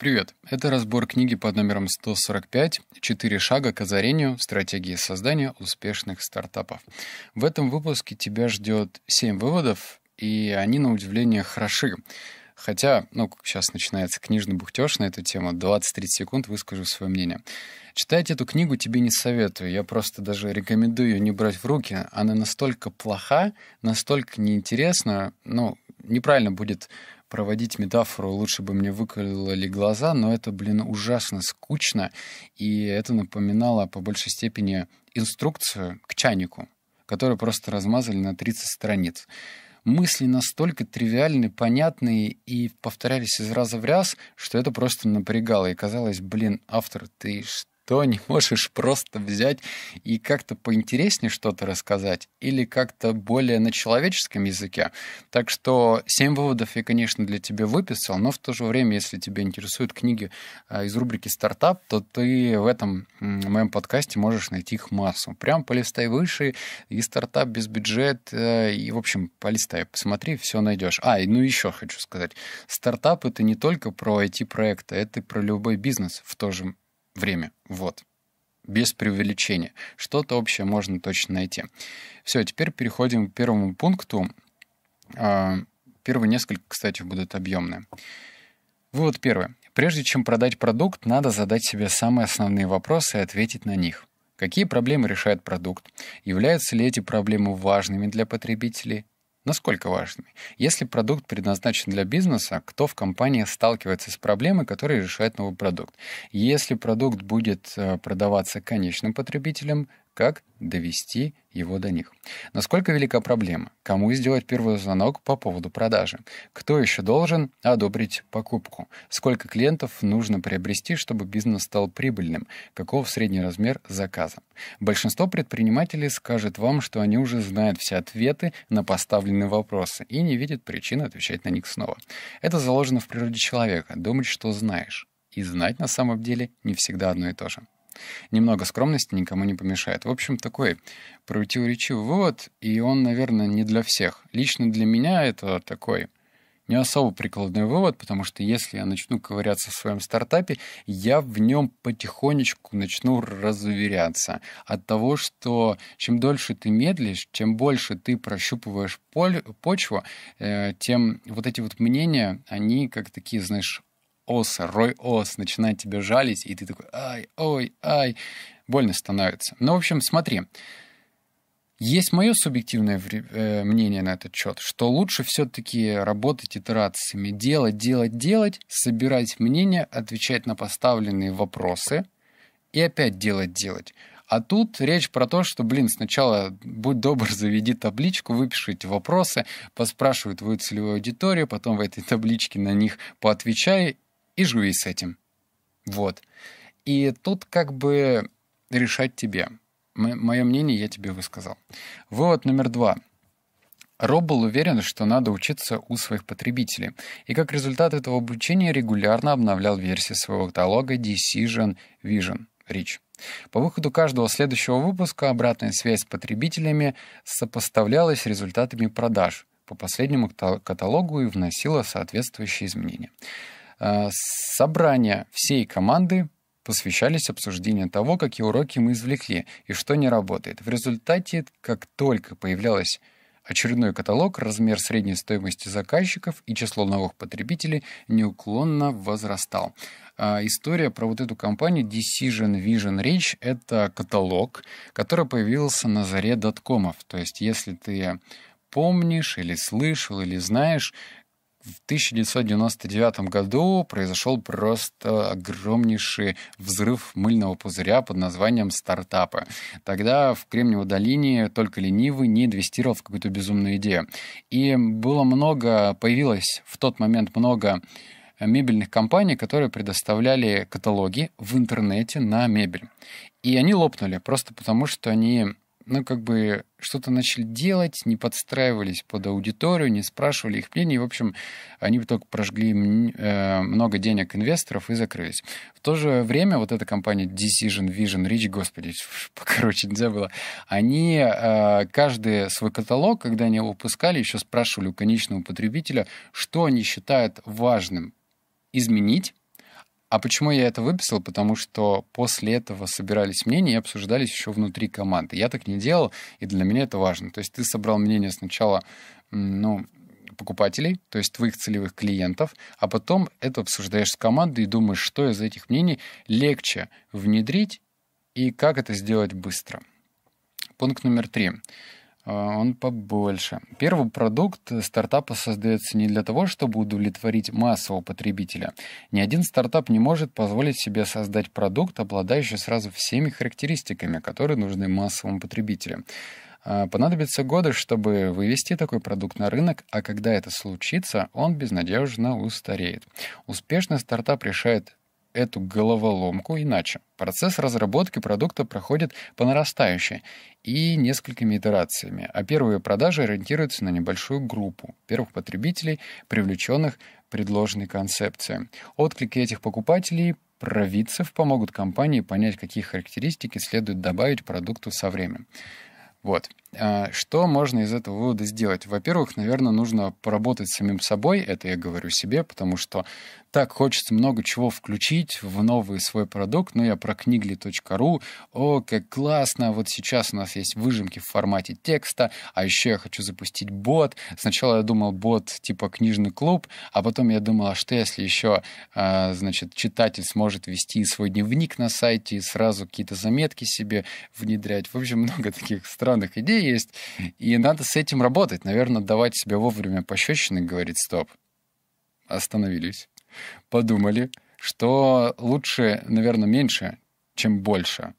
Привет! Это разбор книги под номером 145 «Четыре шага к озарению. Стратегии создания успешных стартапов». В этом выпуске тебя ждет 7 выводов, и они, на удивление, хороши. Хотя, ну, сейчас начинается книжный бухтеж на эту тему, 20-30 секунд выскажу свое мнение. Читать эту книгу тебе не советую, я просто даже рекомендую ее не брать в руки. Она настолько плоха, настолько неинтересна, ну, неправильно будет проводить метафору, лучше бы мне выкололи глаза, но это, блин, ужасно скучно, и это напоминало по большей степени инструкцию к чайнику, которую просто размазали на 30 страниц. Мысли настолько тривиальны, понятные и повторялись из раза в раз, что это просто напрягало. И казалось, блин, автор, ты что? то не можешь просто взять и как-то поинтереснее что-то рассказать или как-то более на человеческом языке. Так что семь выводов я, конечно, для тебя выписал, но в то же время, если тебя интересуют книги а, из рубрики «Стартап», то ты в этом в моем подкасте можешь найти их массу. Прям полистай выше, и «Стартап без бюджет», э, и, в общем, полистай, посмотри, все найдешь. А, ну еще хочу сказать, стартап — это не только про IT-проекты, это и про любой бизнес в то же время. Вот. Без преувеличения. Что-то общее можно точно найти. Все, теперь переходим к первому пункту. А, Первые несколько, кстати, будут объемные. Вывод первый. Прежде чем продать продукт, надо задать себе самые основные вопросы и ответить на них. Какие проблемы решает продукт? Являются ли эти проблемы важными для потребителей? Насколько важный? Если продукт предназначен для бизнеса, кто в компании сталкивается с проблемой, которые решает новый продукт? Если продукт будет э, продаваться конечным потребителям, как довести его до них. Насколько велика проблема? Кому сделать первый звонок по поводу продажи? Кто еще должен одобрить покупку? Сколько клиентов нужно приобрести, чтобы бизнес стал прибыльным? Каков средний размер заказа? Большинство предпринимателей скажет вам, что они уже знают все ответы на поставленные вопросы и не видят причин отвечать на них снова. Это заложено в природе человека — думать, что знаешь. И знать на самом деле не всегда одно и то же. Немного скромности никому не помешает. В общем, такой противоречивый вывод, и он, наверное, не для всех. Лично для меня это такой не особо прикладной вывод, потому что если я начну ковыряться в своем стартапе, я в нем потихонечку начну разуверяться от того, что чем дольше ты медлишь, чем больше ты прощупываешь почву, э, тем вот эти вот мнения, они как такие, знаешь, ос, рой ос начинает тебя жалить, и ты такой, ай, ой, ай, больно становится. Ну, в общем, смотри, есть мое субъективное э, мнение на этот счет, что лучше все-таки работать итерациями, делать, делать, делать, собирать мнение, отвечать на поставленные вопросы и опять делать, делать. А тут речь про то, что, блин, сначала будь добр, заведи табличку, выпишите вопросы, поспрашивай твою целевую аудиторию, потом в этой табличке на них поотвечай, и живи с этим. Вот. И тут как бы решать тебе. М- мое мнение я тебе высказал. Вывод номер два. Роб был уверен, что надо учиться у своих потребителей, и как результат этого обучения регулярно обновлял версии своего каталога Decision Vision Rich. По выходу каждого следующего выпуска обратная связь с потребителями сопоставлялась с результатами продаж по последнему каталогу и вносила соответствующие изменения. А, собрания всей команды посвящались обсуждению того, какие уроки мы извлекли и что не работает. В результате, как только появлялась Очередной каталог, размер средней стоимости заказчиков и число новых потребителей неуклонно возрастал. А история про вот эту компанию Decision Vision Reach — это каталог, который появился на заре доткомов. То есть если ты помнишь или слышал или знаешь, в 1999 году произошел просто огромнейший взрыв мыльного пузыря под названием стартапы. Тогда в Кремниевой долине только ленивый не инвестировал в какую-то безумную идею. И было много, появилось в тот момент много мебельных компаний, которые предоставляли каталоги в интернете на мебель. И они лопнули просто потому, что они ну, как бы что-то начали делать, не подстраивались под аудиторию, не спрашивали их мнений. В общем, они только прожгли э, много денег инвесторов и закрылись. В то же время вот эта компания Decision Vision Rich, господи, короче, нельзя было, они э, каждый свой каталог, когда они его выпускали, еще спрашивали у конечного потребителя, что они считают важным изменить, а почему я это выписал? Потому что после этого собирались мнения и обсуждались еще внутри команды. Я так не делал, и для меня это важно. То есть ты собрал мнение сначала, ну, покупателей, то есть твоих целевых клиентов, а потом это обсуждаешь с командой и думаешь, что из этих мнений легче внедрить и как это сделать быстро. Пункт номер три. Э, он побольше. Первый продукт стартапа создается не для того, чтобы удовлетворить массового потребителя. Ни один стартап не может позволить себе создать продукт, обладающий сразу всеми характеристиками, которые нужны массовому потребителю. Э, понадобятся годы, чтобы вывести такой продукт на рынок, а когда это случится, он безнадежно устареет. Успешный стартап решает эту головоломку иначе. Процесс разработки продукта проходит по нарастающей и несколькими итерациями, а первые продажи ориентируются на небольшую группу первых потребителей, привлеченных предложенной концепцией. Отклики этих покупателей провидцев помогут компании понять, какие характеристики следует добавить продукту со временем. Вот. А, что можно из этого вывода сделать? Во-первых, наверное, нужно поработать с самим собой, это я говорю себе, потому что так хочется много чего включить в новый свой продукт. Но ну, я про книгли.ру. О, как классно! Вот сейчас у нас есть выжимки в формате текста, а еще я хочу запустить бот. Сначала я думал бот типа книжный клуб, а потом я думал, а что если еще, а, значит, читатель сможет вести свой дневник на сайте и сразу какие-то заметки себе внедрять. В общем, много таких странных идей везде есть. И надо с этим работать. Наверное, давать себе вовремя пощечины и говорить «стоп». Остановились. Подумали, что лучше, наверное, меньше, чем больше.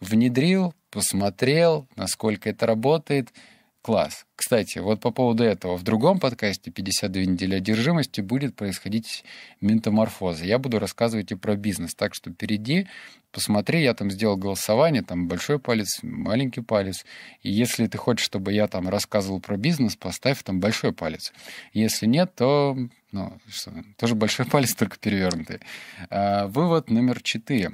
Внедрил, посмотрел, насколько это работает — Класс. Кстати, вот по поводу этого. В другом подкасте «52 недели одержимости» будет происходить ментоморфоза. Я буду рассказывать и про бизнес. Так что впереди, посмотри, я там сделал голосование, там большой палец, маленький палец. И если ты хочешь, чтобы я там рассказывал про бизнес, поставь там большой палец. Если нет, то ну, что, тоже большой палец, только перевернутый. А, вывод номер четыре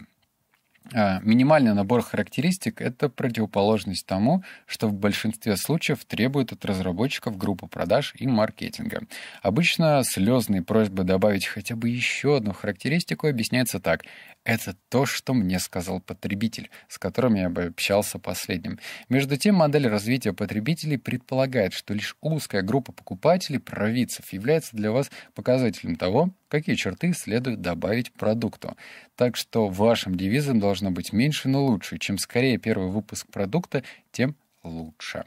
а, минимальный набор характеристик — это противоположность тому, что в большинстве случаев требует от разработчиков группа продаж и маркетинга. Обычно слезные просьбы добавить хотя бы еще одну характеристику объясняется так. Это то, что мне сказал потребитель, с которым я бы общался последним. Между тем, модель развития потребителей предполагает, что лишь узкая группа покупателей, провидцев, является для вас показателем того, какие черты следует добавить продукту. Так что вашим девизом должно быть меньше, но лучше. Чем скорее первый выпуск продукта, тем лучше.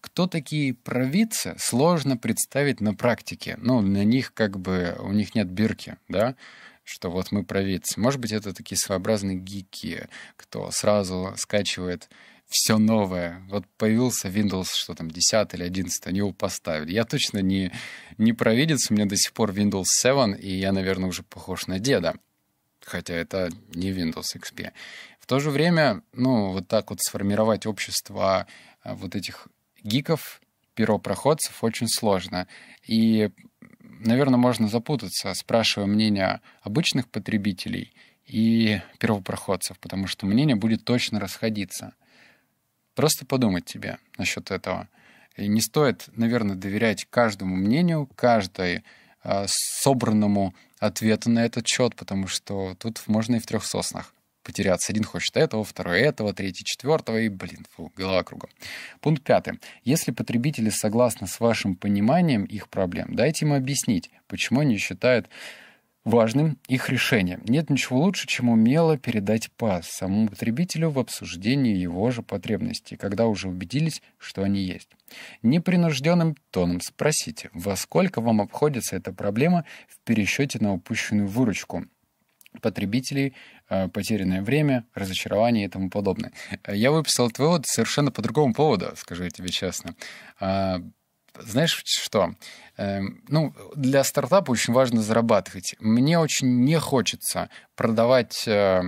Кто такие провидцы, сложно представить на практике. Ну, на них как бы, у них нет бирки, да, что вот мы провидцы. Может быть, это такие своеобразные гики, кто сразу скачивает все новое. Вот появился Windows, что там, 10 или 11, они его поставили. Я точно не, не провидец, у меня до сих пор Windows 7, и я, наверное, уже похож на деда хотя это не Windows XP. В то же время, ну, вот так вот сформировать общество а, вот этих гиков, первопроходцев очень сложно. И, наверное, можно запутаться, спрашивая мнение обычных потребителей и первопроходцев, потому что мнение будет точно расходиться. Просто подумать тебе насчет этого. И не стоит, наверное, доверять каждому мнению, каждой э, собранному ответа на этот счет, потому что тут можно и в трех соснах потеряться. Один хочет этого, второй этого, третий четвертого, и, блин, фу, голова кругом. Пункт пятый. Если потребители согласны с вашим пониманием их проблем, дайте им объяснить, почему они считают важным их решением. Нет ничего лучше, чем умело передать пас самому потребителю в обсуждении его же потребностей, когда уже убедились, что они есть. Непринужденным тоном спросите, во сколько вам обходится эта проблема в пересчете на упущенную выручку потребителей, э, потерянное время, разочарование и тому подобное. Я выписал этот вывод совершенно по другому поводу, скажу я тебе честно а, знаешь что? Эм, ну, для стартапа очень важно зарабатывать. Мне очень не хочется продавать э,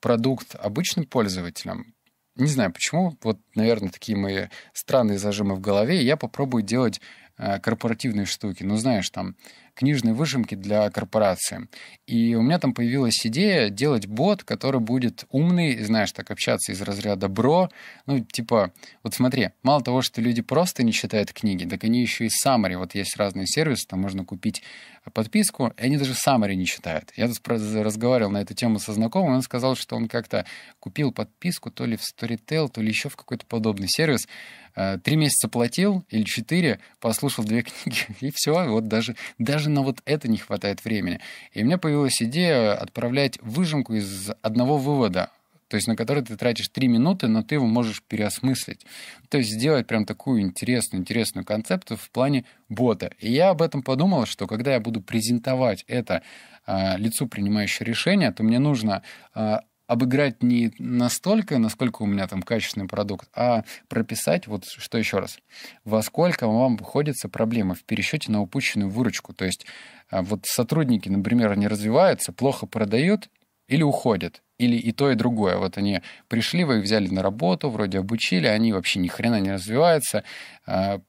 продукт обычным пользователям. Не знаю почему, вот, наверное, такие мои странные зажимы в голове. Я попробую делать э, корпоративные штуки. Ну, знаешь, там книжные выжимки для корпорации. И у меня там появилась идея делать бот, который будет умный, знаешь, так общаться из разряда бро. Ну, типа, вот смотри, мало того, что люди просто не читают книги, так они еще и summary. Вот есть разные сервисы, там можно купить подписку, и они даже summary не читают. Я тут разговаривал на эту тему со знакомым, он сказал, что он как-то купил подписку то ли в Storytel, то ли еще в какой-то подобный сервис, э, три месяца платил или четыре, послушал две книги, и все, вот даже, даже на вот это не хватает времени. И у меня появилась идея отправлять выжимку из одного вывода то есть на который ты тратишь 3 минуты, но ты его можешь переосмыслить. То есть сделать прям такую интересную, интересную концепцию в плане бота. И я об этом подумал, что когда я буду презентовать это э, лицу, принимающему решение, то мне нужно э, обыграть не настолько, насколько у меня там качественный продукт, а прописать, вот что еще раз, во сколько вам выходится проблема в пересчете на упущенную выручку. То есть а, вот сотрудники, например, не развиваются, плохо продают или уходят или и то, и другое. Вот они пришли, вы их взяли на работу, вроде обучили, они вообще ни хрена не развиваются, а,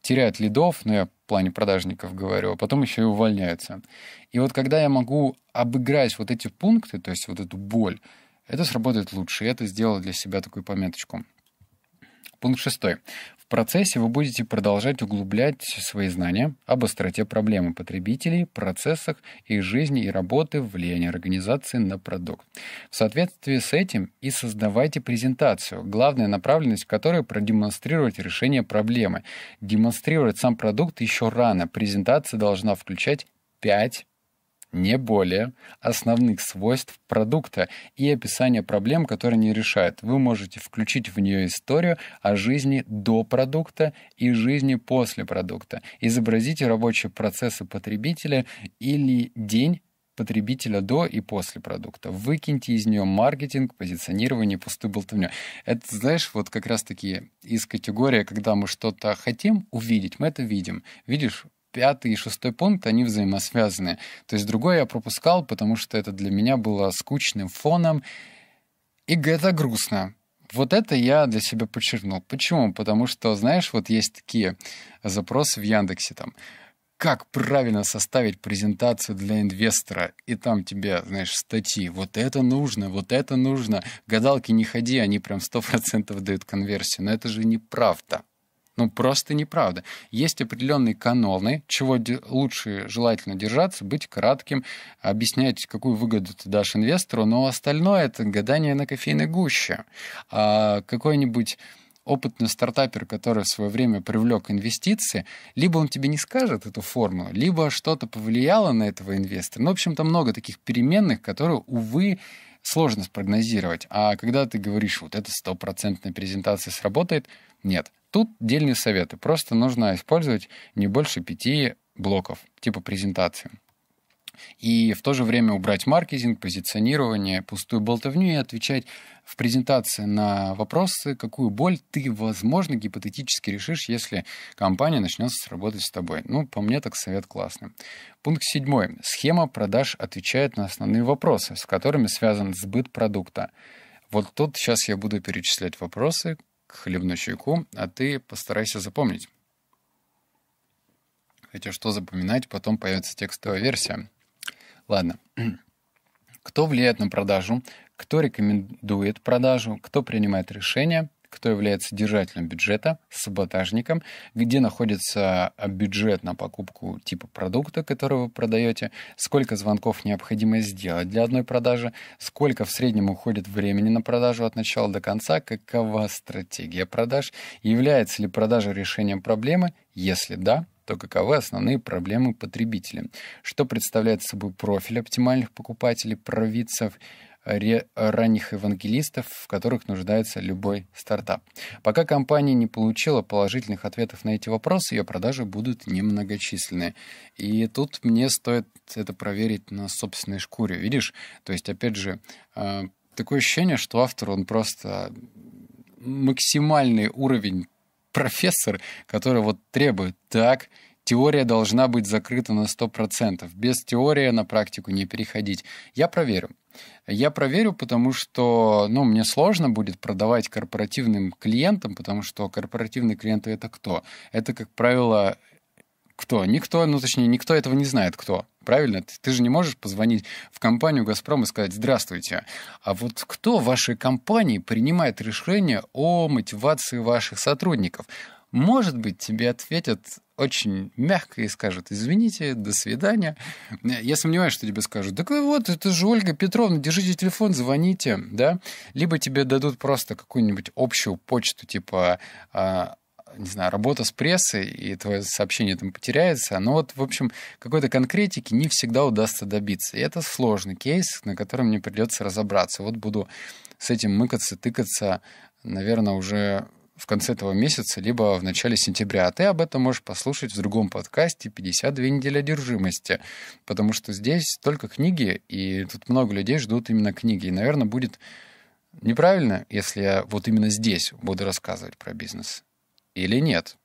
теряют лидов, но ну, я в плане продажников говорю, а потом еще и увольняются. И вот когда я могу обыграть вот эти пункты, то есть вот эту боль, это сработает лучше. Я это сделал для себя такую пометочку. Пункт шестой. В процессе вы будете продолжать углублять свои знания об остроте проблемы потребителей, процессах их жизни и работы, влияние организации на продукт. В соответствии с этим и создавайте презентацию, главная направленность которой продемонстрировать решение проблемы. Демонстрировать сам продукт еще рано. Презентация должна включать 5 не более, основных свойств продукта и описание проблем, которые не решает. Вы можете включить в нее историю о жизни до продукта и жизни после продукта. Изобразите рабочие процессы потребителя или день потребителя до и после продукта. Выкиньте из нее маркетинг, позиционирование, пустую болтовню. Это, знаешь, вот как раз-таки из категории, когда мы что-то хотим увидеть, мы это видим. Видишь, пятый и шестой пункт, они взаимосвязаны. То есть другой я пропускал, потому что это для меня было скучным фоном. И это грустно. Вот это я для себя подчеркнул. Почему? Потому что, знаешь, вот есть такие запросы в Яндексе там как правильно составить презентацию для инвестора, и там тебе, знаешь, статьи, вот это нужно, вот это нужно, гадалки не ходи, они прям 100% дают конверсию, но это же неправда. Ну, просто неправда. Есть определенные каноны, чего лучше желательно держаться, быть кратким, объяснять, какую выгоду ты дашь инвестору, но остальное — это гадание на кофейной гуще. А какой-нибудь опытный стартапер, который в свое время привлек инвестиции, либо он тебе не скажет эту формулу, либо что-то повлияло на этого инвестора. Ну, в общем там много таких переменных, которые, увы, сложно спрогнозировать. А когда ты говоришь, вот эта стопроцентная презентация сработает, нет. Тут дельные советы. Просто нужно использовать не больше пяти блоков типа презентации. И в то же время убрать маркетинг, позиционирование, пустую болтовню и отвечать в презентации на вопросы, какую боль ты, возможно, гипотетически решишь, если компания начнет работать с тобой. Ну, по мне так совет классный. Пункт седьмой. Схема продаж отвечает на основные вопросы, с которыми связан сбыт продукта. Вот тут сейчас я буду перечислять вопросы к хлебному чайку, а ты постарайся запомнить. Хотя что запоминать, потом появится текстовая версия. Ладно. Кто влияет на продажу, кто рекомендует продажу, кто принимает решение? кто является держателем бюджета, саботажником, где находится бюджет на покупку типа продукта, который вы продаете, сколько звонков необходимо сделать для одной продажи, сколько в среднем уходит времени на продажу от начала до конца, какова стратегия продаж, является ли продажа решением проблемы, если да, то каковы основные проблемы потребителя, что представляет собой профиль оптимальных покупателей, провидцев, ранних евангелистов, в которых нуждается любой стартап. Пока компания не получила положительных ответов на эти вопросы, ее продажи будут немногочисленные. И тут мне стоит это проверить на собственной шкуре, видишь? То есть, опять же, э, такое ощущение, что автор, он просто максимальный уровень профессор, который вот требует так, теория должна быть закрыта на 100%. Без теории на практику не переходить. Я проверю. Я проверю, потому что ну, мне сложно будет продавать корпоративным клиентам, потому что корпоративные клиенты — это кто? Это, как правило, кто? Никто, ну точнее, никто этого не знает, кто. Правильно? Ты, ты же не можешь позвонить в компанию «Газпром» и сказать «Здравствуйте». А вот кто в вашей компании принимает решение о мотивации ваших сотрудников? Может быть, тебе ответят очень мягко и скажут «Извините, до свидания». Я сомневаюсь, что тебе скажут «Так вот, это же Ольга Петровна, держите телефон, звоните». Да? Либо тебе дадут просто какую-нибудь общую почту, типа а, не знаю, работа с прессой, и твое сообщение там потеряется. Но вот, в общем, какой-то конкретики не всегда удастся добиться. И это сложный кейс, на котором мне придется разобраться. Вот буду с этим мыкаться, тыкаться, наверное, уже в конце этого месяца, либо в начале сентября. А ты об этом можешь послушать в другом подкасте «52 недели одержимости», потому что здесь только книги, и тут много людей ждут именно книги. И, наверное, будет неправильно, если я вот именно здесь буду рассказывать про бизнес или нет?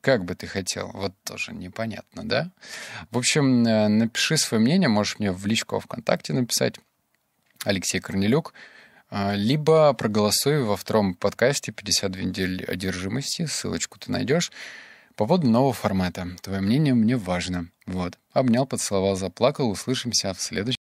Как бы ты хотел? Вот тоже непонятно, да? В общем, э, напиши свое мнение, можешь мне в личку ВКонтакте написать, Алексей Корнелюк, а, либо проголосуй во втором подкасте «52 недели одержимости», ссылочку ты найдешь, по поводу нового формата. Твое мнение мне важно. Вот. Обнял, поцеловал, заплакал. Услышимся в следующем.